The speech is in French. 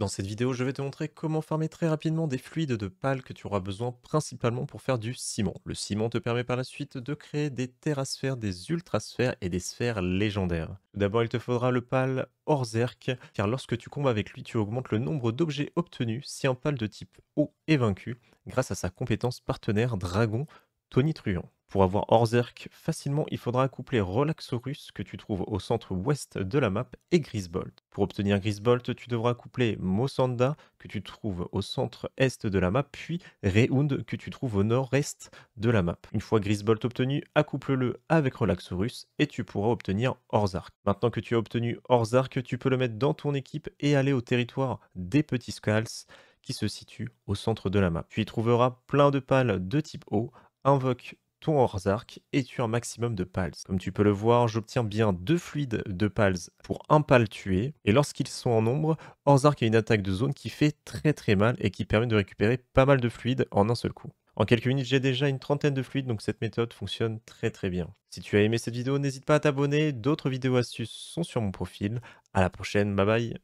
Dans cette vidéo, je vais te montrer comment farmer très rapidement des fluides de pales que tu auras besoin principalement pour faire du ciment. Le ciment te permet par la suite de créer des terrasphères, des ultrasphères et des sphères légendaires. Tout d'abord, il te faudra le pal Orzerk, car lorsque tu combats avec lui, tu augmentes le nombre d'objets obtenus si un pal de type O est vaincu, grâce à sa compétence partenaire Dragon Tonitruant. Pour avoir Orzark facilement, il faudra accoupler Relaxorus que tu trouves au centre-ouest de la map et Grisbolt. Pour obtenir Grisbolt, tu devras coupler Mosanda que tu trouves au centre-est de la map, puis Rehound que tu trouves au nord-est de la map. Une fois Grisbolt obtenu, accouple-le avec Relaxorus et tu pourras obtenir Orzark. Maintenant que tu as obtenu Orzark, tu peux le mettre dans ton équipe et aller au territoire des Petits Scals qui se situe au centre de la map. Tu y trouveras plein de pales de type O, invoque ton arc et tu un maximum de pals. Comme tu peux le voir, j'obtiens bien deux fluides de pals pour un pal tué, et lorsqu'ils sont en nombre, Orzark a une attaque de zone qui fait très très mal et qui permet de récupérer pas mal de fluides en un seul coup. En quelques minutes, j'ai déjà une trentaine de fluides, donc cette méthode fonctionne très très bien. Si tu as aimé cette vidéo, n'hésite pas à t'abonner, d'autres vidéos astuces sont sur mon profil. À la prochaine, bye bye